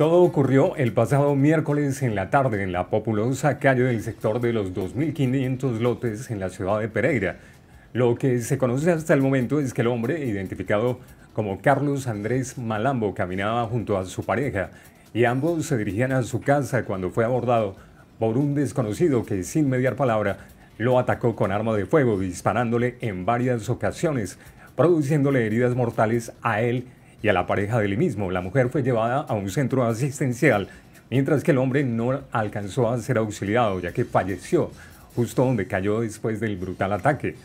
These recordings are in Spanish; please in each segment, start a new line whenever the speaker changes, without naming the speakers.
Todo ocurrió el pasado miércoles en la tarde en la populosa calle del sector de los 2.500 lotes en la ciudad de Pereira. Lo que se conoce hasta el momento es que el hombre, identificado como Carlos Andrés Malambo, caminaba junto a su pareja y ambos se dirigían a su casa cuando fue abordado por un desconocido que sin mediar palabra lo atacó con arma de fuego, disparándole en varias ocasiones, produciéndole heridas mortales a él y a la pareja del mismo. La mujer fue llevada a un centro asistencial, mientras que el hombre no alcanzó a ser auxiliado, ya que falleció justo donde cayó después del brutal ataque.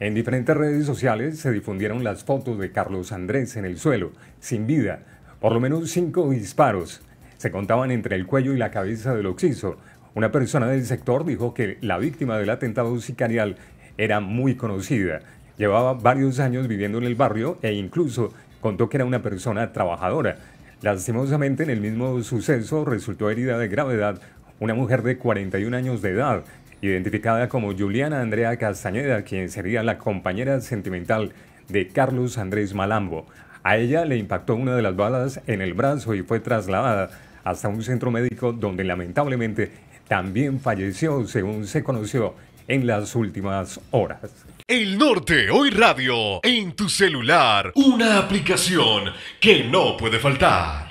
En diferentes redes sociales se difundieron las fotos de Carlos Andrés en el suelo, sin vida, por lo menos cinco disparos. Se contaban entre el cuello y la cabeza del occiso. Una persona del sector dijo que la víctima del atentado sicarial era muy conocida. Llevaba varios años viviendo en el barrio e incluso contó que era una persona trabajadora. Lastimosamente, en el mismo suceso resultó herida de gravedad una mujer de 41 años de edad, identificada como Juliana Andrea Castañeda, quien sería la compañera sentimental de Carlos Andrés Malambo. A ella le impactó una de las balas en el brazo y fue trasladada hasta un centro médico donde lamentablemente también falleció, según se conoció en las últimas horas.
El Norte Hoy Radio, en tu celular, una aplicación que no puede faltar.